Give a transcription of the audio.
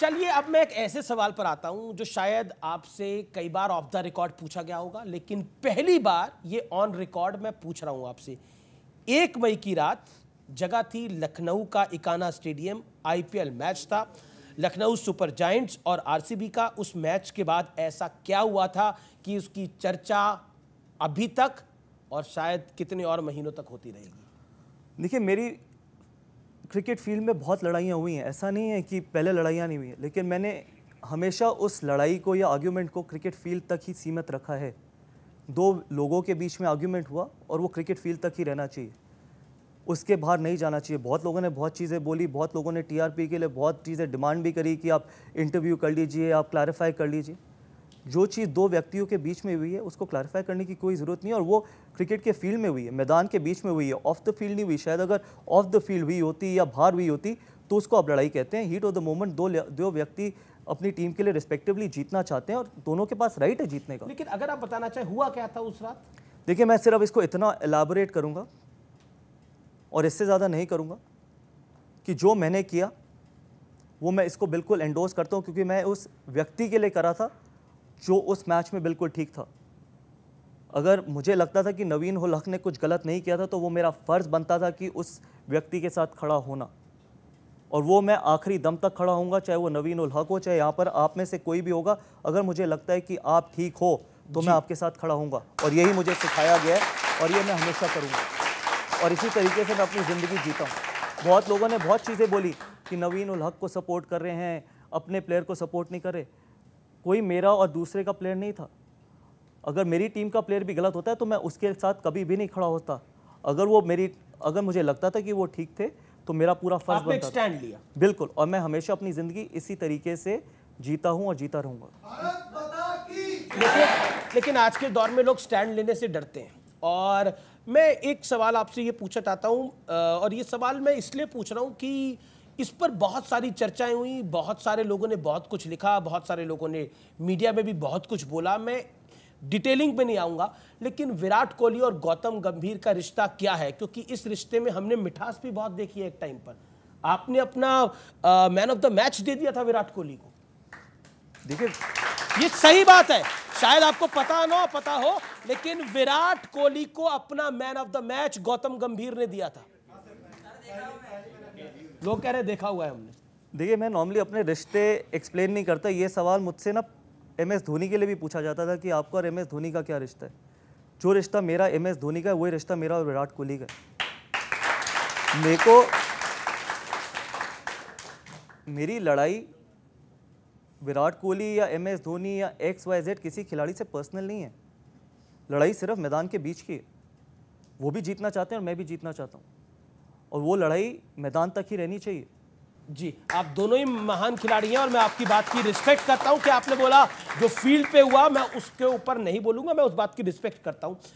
चलिए अब मैं एक ऐसे सवाल पर आता हूं जो शायद आपसे कई बार ऑफ द रिकॉर्ड पूछा गया होगा लेकिन पहली बार ये ऑन रिकॉर्ड मैं पूछ रहा हूं आपसे एक मई की रात जगह थी लखनऊ का इकाना स्टेडियम आईपीएल मैच था लखनऊ सुपर जाइंट्स और आरसीबी का उस मैच के बाद ऐसा क्या हुआ था कि उसकी चर्चा अभी तक और शायद कितने और महीनों तक होती रहेगी देखिए मेरी क्रिकेट फील्ड में बहुत लड़ाइयाँ हुई हैं ऐसा नहीं है कि पहले लड़ाइयाँ नहीं हुई हैं लेकिन मैंने हमेशा उस लड़ाई को या आर्ग्यूमेंट को क्रिकेट फील्ड तक ही सीमित रखा है दो लोगों के बीच में आर्ग्यूमेंट हुआ और वो क्रिकेट फील्ड तक ही रहना चाहिए उसके बाहर नहीं जाना चाहिए बहुत लोगों ने बहुत चीज़ें बोली बहुत लोगों ने टीआरपी के लिए बहुत चीज़ें डिमांड भी करी कि आप इंटरव्यू कर लीजिए आप क्लैरिफाई कर लीजिए जो चीज़ दो व्यक्तियों के बीच में हुई है उसको क्लैरिफाई करने की कोई ज़रूरत नहीं है और वो क्रिकेट के फील्ड में हुई है मैदान के बीच में हुई है ऑफ द फील्ड नहीं हुई शायद अगर ऑफ द फील्ड हुई होती या बाहर हुई होती तो उसको आप लड़ाई कहते हैं हीट ऑफ द मोमेंट दो दो व्यक्ति अपनी टीम के लिए रिस्पेक्टिवली जीतना चाहते हैं और दोनों के पास राइट है जीतने का लेकिन अगर आप बताना चाहें हुआ क्या था उस रात देखिए मैं सिर्फ इसको इतना एलाबोरेट करूँगा और इससे ज़्यादा नहीं करूँगा कि जो मैंने किया वो मैं इसको बिल्कुल एंडोर्स करता हूँ क्योंकि मैं उस व्यक्ति के लिए करा था जो उस मैच में बिल्कुल ठीक था अगर मुझे लगता था कि नवीन उल हक ने कुछ गलत नहीं किया था तो वो मेरा फ़र्ज़ बनता था कि उस व्यक्ति के साथ खड़ा होना और वो मैं आखिरी दम तक खड़ा हूँ चाहे वो नवीन उल हक हो चाहे यहाँ पर आप में से कोई भी होगा अगर मुझे लगता है कि आप ठीक हो तो मैं आपके साथ खड़ा हूँ और यही मुझे सिखाया गया है और ये मैं हमेशा करूँगा और इसी तरीके से मैं अपनी ज़िंदगी जीता हूँ बहुत लोगों ने बहुत चीज़ें बोली कि नवीन उल हक को सपोर्ट कर रहे हैं अपने प्लेयर को सपोर्ट नहीं कर रहे कोई मेरा और दूसरे का प्लेयर नहीं था अगर मेरी टीम का प्लेयर भी गलत होता है तो मैं उसके साथ कभी भी नहीं खड़ा होता अगर वो मेरी अगर मुझे लगता था कि वो ठीक थे तो मेरा पूरा फर्ज बनता स्टैंड लिया बिल्कुल और मैं हमेशा अपनी ज़िंदगी इसी तरीके से जीता हूँ और जीता रहूँगा लेकिन आज के दौर में लोग स्टैंड लेने से डरते हैं और मैं एक सवाल आपसे ये पूछना चाहता हूँ और ये सवाल मैं इसलिए पूछ रहा हूँ कि इस पर बहुत सारी चर्चाएं हुई बहुत सारे लोगों ने बहुत कुछ लिखा बहुत सारे लोगों ने मीडिया में भी बहुत कुछ बोला मैं डिटेलिंग पे नहीं आऊँगा लेकिन विराट कोहली और गौतम गंभीर का रिश्ता क्या है क्योंकि इस रिश्ते में हमने मिठास भी बहुत देखी है एक टाइम पर आपने अपना मैन ऑफ द मैच दे दिया था विराट कोहली को देखिए ये सही बात है शायद आपको पता ना पता हो लेकिन विराट कोहली को अपना man of the match Gautam Gambhir ने दिया था लोग कह रहे हैं देखा हुआ है हमने देखिए मैं नॉर्मली अपने रिश्ते एक्सप्लेन नहीं करता ये सवाल मुझसे ना एम एस धोनी के लिए भी पूछा जाता था कि आपका और एम एस धोनी का क्या रिश्ता है जो रिश्ता मेरा एम एस धोनी का है वही रिश्ता मेरा और विराट कोहली का है मेरे को मेरी लड़ाई विराट कोहली या एम एस धोनी या एक्स वाई जेड किसी खिलाड़ी से पर्सनल नहीं है लड़ाई सिर्फ मैदान के बीच की है वो भी जीतना चाहते हैं और मैं भी जीतना चाहता हूँ और वो लड़ाई मैदान तक ही रहनी चाहिए जी आप दोनों ही महान खिलाड़ी हैं और मैं आपकी बात की रिस्पेक्ट करता हूं कि आपने बोला जो फील्ड पे हुआ मैं उसके ऊपर नहीं बोलूंगा मैं उस बात की रिस्पेक्ट करता हूं